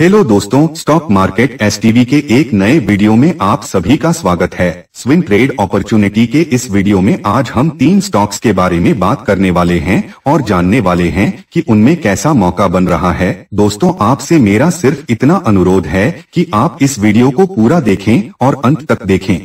hello दोस्तों stock market S के एक नए वीडियो में आप सभी का स्वागत है स्विंग ट्रेड अपॉर्चुनिटी के इस वीडियो में आज हम तीन स्टॉक्स के बारे में बात करने वाले हैं और जानने वाले हैं कि उनमें कैसा मौका बन रहा है दोस्तों आपसे मेरा सिर्फ इतना अनुरोध है कि आप इस वीडियो को पूरा देखें और अंत तक देखें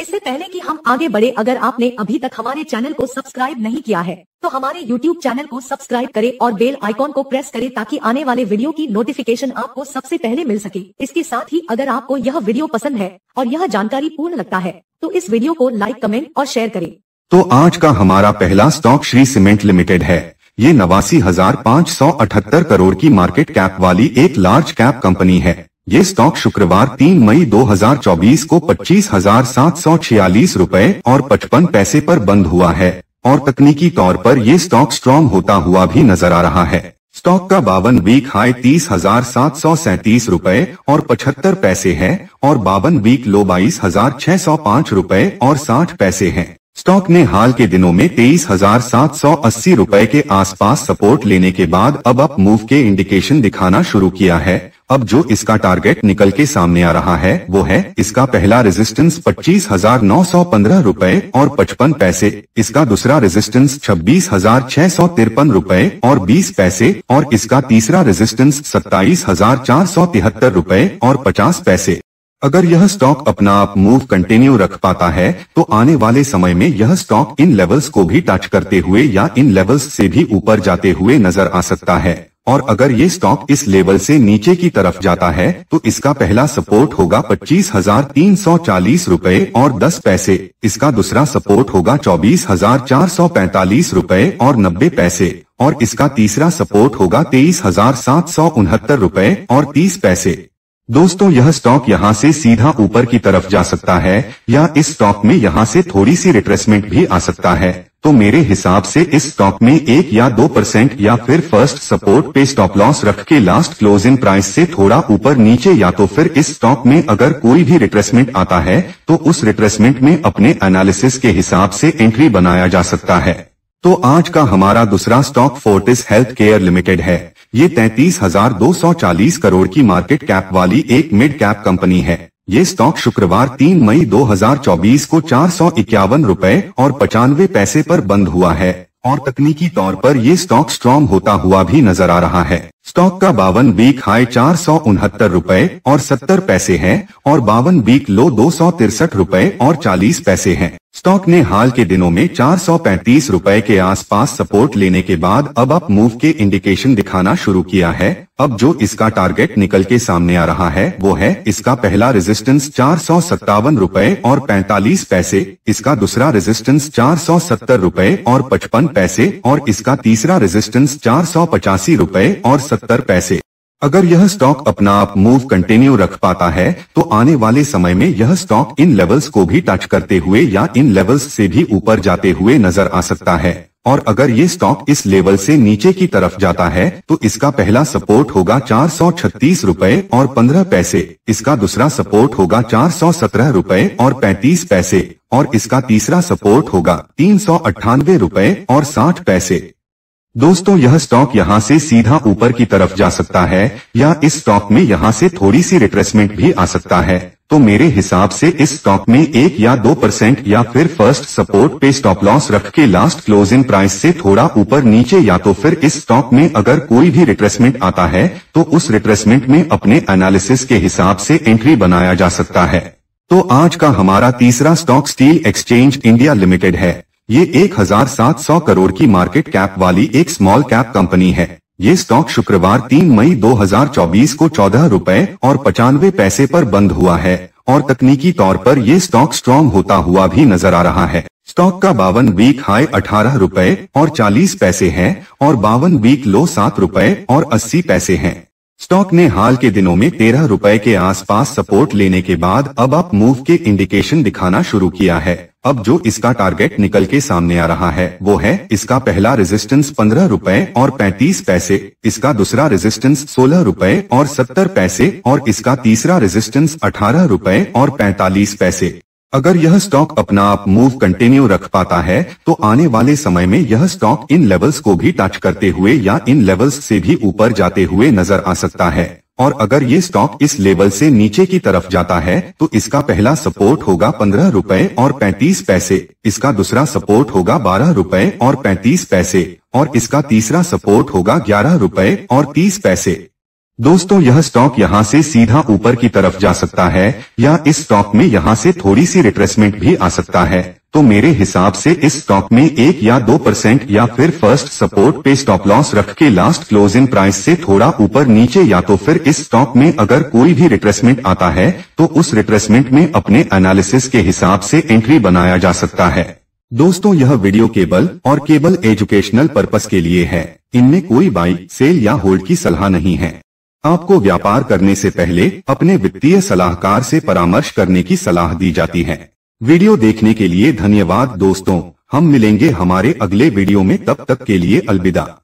इससे पहले हम आगे बढ़े अगर आपने अभी तक हमारे चैनल को सब्सक्राइब नहीं किया है तो हमारे YouTube चैनल को सब्सक्राइब करें और बेल आइकॉन को प्रेस करें ताकि आने वाले वीडियो की नोटिफिकेशन आपको सबसे पहले मिल सके इसके साथ ही अगर आपको यह वीडियो पसंद है और यह जानकारी पूर्ण लगता है तो इस वीडियो को लाइक कमेंट और शेयर करे तो आज का हमारा पहला स्टॉक श्री सीमेंट लिमिटेड है ये नवासी हजार पाँच सौ अठहत्तर करोड़ की मार्केट कैप वाली एक लार्ज कैप कंपनी है ये स्टॉक शुक्रवार 3 मई 2024 को पच्चीस हजार सात सौ छियालीस रूपए और पचपन पैसे पर बंद हुआ है और तकनीकी तौर पर ये स्टॉक स्ट्रॉन्ग होता हुआ भी नजर आ रहा है स्टॉक का बावन वीक हाई तीस हजार सात सौ सैतीस रूपए और पचहत्तर पैसे है और बावन वीक लो बाईस हजार छह सौ पाँच रूपए और साठ पैसे है स्टॉक ने हाल के दिनों में तेईस हजार सात सौ अस्सी रूपए के आसपास सपोर्ट लेने के बाद अब अप मूव के इंडिकेशन दिखाना शुरू किया है अब जो इसका टारगेट निकल के सामने आ रहा है वो है इसका पहला रेजिस्टेंस पच्चीस हजार नौ सौ पंद्रह रूपए और पचपन पैसे इसका दूसरा रेजिस्टेंस छब्बीस हजार छह सौ तिरपन रूपए और बीस पैसे और इसका तीसरा रेजिस्टेंस सत्ताईस हजार चार सौ तिहत्तर रूपए और पचास पैसे अगर यह स्टॉक अपना आप मूव कंटिन्यू रख पाता है तो आने वाले समय में यह स्टॉक इन लेवल्स को भी टच करते हुए या इन लेवल्स से भी ऊपर जाते हुए नजर आ सकता है और अगर ये स्टॉक इस लेवल से नीचे की तरफ जाता है तो इसका पहला सपोर्ट होगा पच्चीस हजार तीन सौ चालीस रूपए और दस पैसे इसका दूसरा सपोर्ट होगा चौबीस हजार चार सौ पैतालीस रूपए और नब्बे पैसे और इसका तीसरा सपोर्ट होगा तेईस हजार सात सौ उनहत्तर रूपए और तीस पैसे दोस्तों यह स्टॉक यहां से सीधा ऊपर की तरफ जा सकता है या इस स्टॉक में यहां से थोड़ी सी रिट्रेसमेंट भी आ सकता है तो मेरे हिसाब से इस स्टॉक में एक या दो परसेंट या फिर फर्स्ट सपोर्ट पे स्टॉप लॉस रख के लास्ट क्लोजिंग प्राइस से थोड़ा ऊपर नीचे या तो फिर इस स्टॉक में अगर कोई भी रिट्रेसमेंट आता है तो उस रिट्रेसमेंट में अपने एनालिसिस के हिसाब से एंट्री बनाया जा सकता है तो आज का हमारा दूसरा stock Fortis health care limited है ये तैतीस हजार दो सौ चालीस करोड़ की मार्केट कैप वाली एक मिड कैप कंपनी है ये स्टॉक शुक्रवार 3 मई 2024 को चार सौ इक्यावन रूपए और पचानवे पैसे पर बंद हुआ है और तकनीकी तौर पर ये स्टॉक स्ट्रॉन्ग होता हुआ भी नजर आ रहा है स्टॉक का बावन बीक हाई चार सौ उनहत्तर रूपए और सत्तर पैसे है और बावन बीक लो दो सौ तिरसठ रूपए और चालीस पैसे है स्टॉक ने हाल के दिनों में चार सौ पैंतीस रूपए के आसपास सपोर्ट लेने के बाद अब अप मूव के इंडिकेशन दिखाना शुरू किया है अब जो इसका टारगेट निकल के सामने आ रहा है वो है इसका पहला रेजिस्टेंस चार सौ सत्तावन रूपए और पैंतालीस पैसे इसका दूसरा रेजिस्टेंस चार सौ सत्तर रूपए और पचपन पैसे और इसका तीसरा रेजिस्टेंस चार सौ पचासी रूपए और सत्तर पैसे अगर यह स्टॉक अपना आप मूव कंटिन्यू रख पाता है तो आने वाले समय में यह स्टॉक इन लेवल्स को भी टच करते हुए या इन लेवल्स से भी ऊपर जाते हुए नजर आ सकता है और अगर ये स्टॉक इस लेवल से नीचे की तरफ जाता है तो इसका पहला सपोर्ट होगा चार सौ छत्तीस रूपए और पंद्रह पैसे इसका दूसरा सपोर्ट होगा चार सौ सत्रह रूपए और पैंतीस पैसे और इसका तीसरा सपोर्ट होगा तीन सौ अट्ठानवे रूपए और साठ पैसे दोस्तों यह स्टॉक यहां से सीधा ऊपर की तरफ जा सकता है या इस स्टॉक में यहां से थोड़ी सी रिप्रेसमेंट भी आ सकता है तो मेरे हिसाब से इस स्टॉक में एक या दो परसेंट या फिर फर्स्ट सपोर्ट पे स्टॉप लॉस रख के लास्ट क्लोजिंग प्राइस से थोड़ा ऊपर नीचे या तो फिर इस स्टॉक में अगर कोई भी रिप्रेसमेंट आता है तो उस रिप्रेसमेंट में अपने एनालिसिस के हिसाब से एंट्री बनाया जा सकता है तो आज का हमारा तीसरा stock steel exchange India limited है ये 1700 करोड़ की मार्केट कैप वाली एक स्मॉल कैप कंपनी है ये स्टॉक शुक्रवार 3 मई 2024 को चौदह रूपए और पचानवे पैसे पर बंद हुआ है और तकनीकी तौर पर ये स्टॉक स्ट्रॉन्ग होता हुआ भी नजर आ रहा है स्टॉक का बावन वीक हाई अठारह रूपए और चालीस पैसे है और बावन वीक लो सात रूपए और अस्सी पैसे है स्टॉक ने हाल के दिनों में तेरह रूपए के आसपास सपोर्ट लेने के बाद अब अप मूव के इंडिकेशन दिखाना शुरू किया है अब जो इसका टारगेट निकल के सामने आ रहा है वो है इसका पहला रेजिस्टेंस पंद्रह रूपए और पैंतीस पैसे इसका दूसरा रेजिस्टेंस सोलह रूपए और सत्तर पैसे और इसका तीसरा रेजिस्टेंस अठारह रूपए और पैतालीस पैसे अगर यह स्टॉक अपना आप मूव कंटिन्यू रख पाता है तो आने वाले समय में यह स्टॉक इन लेवल्स को भी टच करते हुए या इन लेवल्स से भी ऊपर जाते हुए नजर आ सकता है और अगर ये स्टॉक इस लेवल से नीचे की तरफ जाता है तो इसका पहला सपोर्ट होगा पंद्रह रूपए और पैंतीस पैसे इसका दूसरा सपोर्ट होगा बारह रूपए और पैंतीस पैसे और इसका तीसरा सपोर्ट होगा ग्यारह रूपए और तीस पैसे दोस्तों यह स्टॉक यहां से सीधा ऊपर की तरफ जा सकता है या इस स्टॉक में यहां से थोड़ी सी रिट्रेसमेंट भी आ सकता है तो मेरे हिसाब से इस स्टॉक में एक या दो परसेंट या फिर फर्स्ट सपोर्ट पे स्टॉप लॉस रख के लास्ट क्लोजिंग प्राइस से थोड़ा ऊपर नीचे या तो फिर इस स्टॉक में अगर कोई भी रिट्रेसमेंट आता है तो उस रिट्रेसमेंट में अपने एनालिसिस के हिसाब से एंट्री बनाया जा सकता है दोस्तों यह वीडियो केबल और केबल एजुकेशनल पर्पज के लिए है इनमें कोई बाई सेल या होल्ड की सलाह नहीं है आपको व्यापार करने से पहले अपने वित्तीय सलाहकार से परामर्श करने की सलाह दी जाती है वीडियो देखने के लिए धन्यवाद दोस्तों हम मिलेंगे हमारे अगले वीडियो में तब तक के लिए अलविदा